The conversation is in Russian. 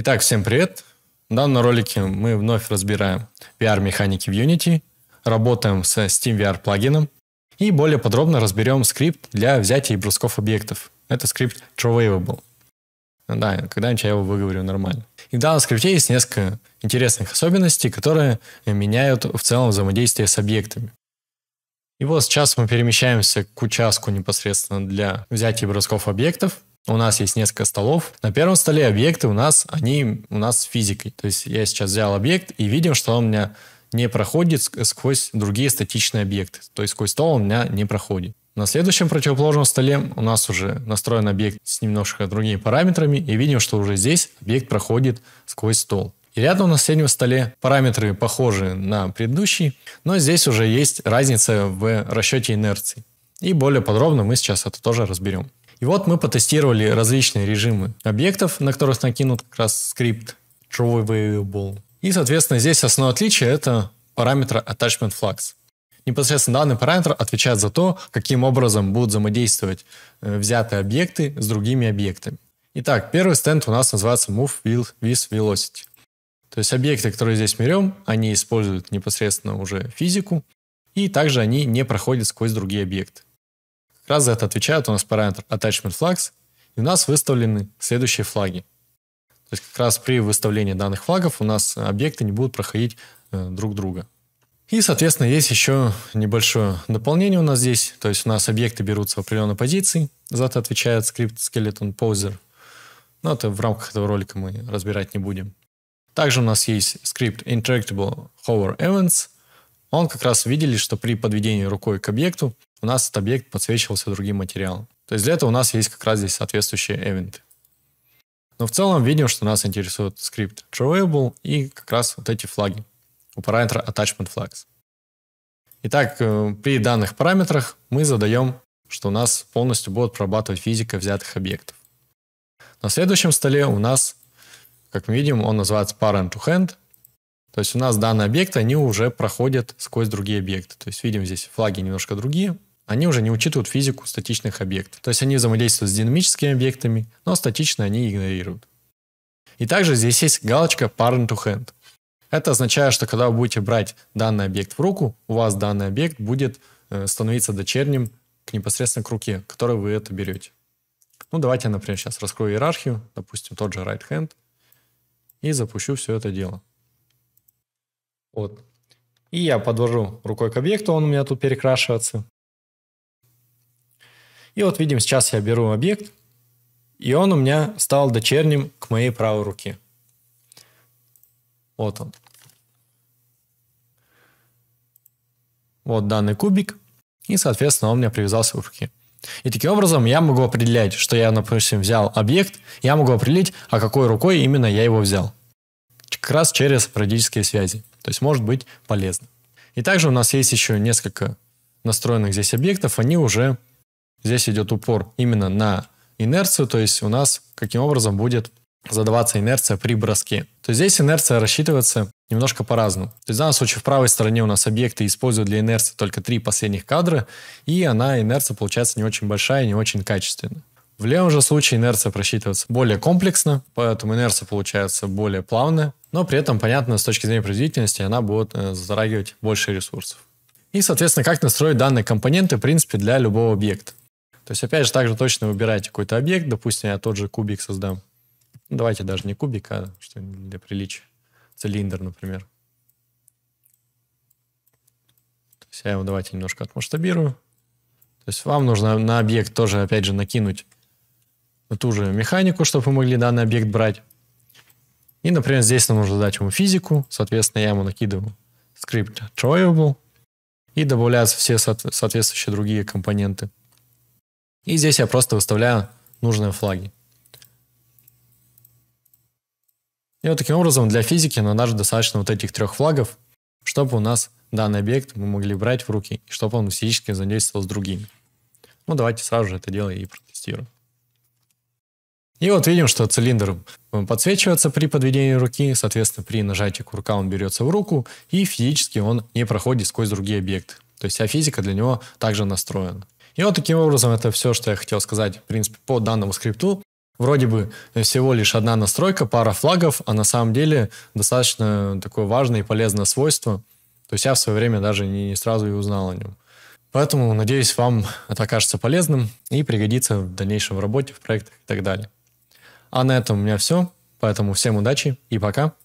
Итак, всем привет! В данном ролике мы вновь разбираем VR-механики в Unity, работаем со Steam VR плагином и более подробно разберем скрипт для взятия и бросков объектов. Это скрипт Trovable. Да, когда-нибудь я его выговорю нормально. И в данном скрипте есть несколько интересных особенностей, которые меняют в целом взаимодействие с объектами. И вот сейчас мы перемещаемся к участку непосредственно для взятия брусков объектов. У нас есть несколько столов. На первом столе объекты у нас, они у нас с физикой. То есть я сейчас взял объект и видим, что он у меня не проходит сквозь другие статичные объекты. То есть сквозь стол он у меня не проходит. На следующем противоположном столе у нас уже настроен объект с немножко другими параметрами. И видим, что уже здесь объект проходит сквозь стол. И рядом на среднем столе параметры похожи на предыдущий, но здесь уже есть разница в расчете инерции. И более подробно мы сейчас это тоже разберем. И вот мы потестировали различные режимы объектов, на которых накинут как раз скрипт true И, соответственно, здесь основное отличие – это параметр attachment flux. Непосредственно данный параметр отвечает за то, каким образом будут взаимодействовать э, взятые объекты с другими объектами. Итак, первый стенд у нас называется move with velocity. То есть объекты, которые здесь мы берем, они используют непосредственно уже физику, и также они не проходят сквозь другие объекты. Как раз за это отвечает у нас параметр attachment flags, и у нас выставлены следующие флаги. То есть как раз при выставлении данных флагов у нас объекты не будут проходить э, друг друга. И, соответственно, есть еще небольшое дополнение у нас здесь. То есть у нас объекты берутся в определенной позиции. За это отвечает скрипт Skeleton Poser. Но это в рамках этого ролика мы разбирать не будем. Также у нас есть скрипт Interactable Hover Events. Он как раз видели, что при подведении рукой к объекту у нас этот объект подсвечивался другим материалом. То есть для этого у нас есть как раз здесь соответствующие эвенты. Но в целом видим, что нас интересует скрипт trawable и как раз вот эти флаги у параметра attachment flags. Итак, э, при данных параметрах мы задаем, что у нас полностью будет прорабатывать физика взятых объектов. На следующем столе у нас, как мы видим, он называется parent to hand. То есть у нас данные объекты, они уже проходят сквозь другие объекты. То есть видим здесь флаги немножко другие, они уже не учитывают физику статичных объектов. То есть они взаимодействуют с динамическими объектами, но статично они игнорируют. И также здесь есть галочка parent to hand. Это означает, что когда вы будете брать данный объект в руку, у вас данный объект будет э, становиться дочерним к непосредственно к руке, которую вы это берете. Ну, давайте я, например, сейчас раскрою иерархию, допустим, тот же right hand, и запущу все это дело. Вот. И я подвожу рукой к объекту, он у меня тут перекрашивается. И вот видим, сейчас я беру объект, и он у меня стал дочерним к моей правой руке. Вот он. Вот данный кубик. И, соответственно, он у меня привязался в руке. И таким образом я могу определять, что я, например взял объект, я могу определить, а какой рукой именно я его взял. Как раз через парадические связи. То есть может быть полезно. И также у нас есть еще несколько настроенных здесь объектов, они уже Здесь идет упор именно на инерцию, то есть у нас каким образом будет задаваться инерция при броске. То есть здесь инерция рассчитывается немножко по-разному. То есть в данном случае в правой стороне у нас объекты используют для инерции только три последних кадра, и она, инерция, получается не очень большая, не очень качественная. В левом же случае инерция просчитывается более комплексно, поэтому инерция получается более плавная, но при этом, понятно, с точки зрения производительности она будет э, затрагивать больше ресурсов. И, соответственно, как настроить данные компоненты, в принципе, для любого объекта. То есть, опять же, также точно выбираете какой-то объект. Допустим, я тот же кубик создам. Ну, давайте даже не кубик, а что-нибудь для приличия. Цилиндр, например. То есть я его давайте немножко отмасштабирую. То есть вам нужно на объект тоже, опять же, накинуть ту же механику, чтобы вы могли данный объект брать. И, например, здесь нам нужно дать ему физику. Соответственно, я ему накидываю скрипт drawable. И добавляются все соответствующие другие компоненты. И здесь я просто выставляю нужные флаги. И вот таким образом для физики на наш достаточно вот этих трех флагов, чтобы у нас данный объект мы могли брать в руки, и чтобы он физически взаимодействовал с другими. Ну, давайте сразу же это дело и протестируем. И вот видим, что цилиндр подсвечивается при подведении руки, соответственно, при нажатии курка он берется в руку, и физически он не проходит сквозь другие объекты. То есть вся физика для него также настроена. И вот таким образом это все, что я хотел сказать, в принципе, по данному скрипту. Вроде бы э, всего лишь одна настройка, пара флагов, а на самом деле достаточно такое важное и полезное свойство. То есть я в свое время даже не сразу и узнал о нем. Поэтому, надеюсь, вам это окажется полезным и пригодится в дальнейшем в работе, в проектах и так далее. А на этом у меня все. Поэтому всем удачи и пока.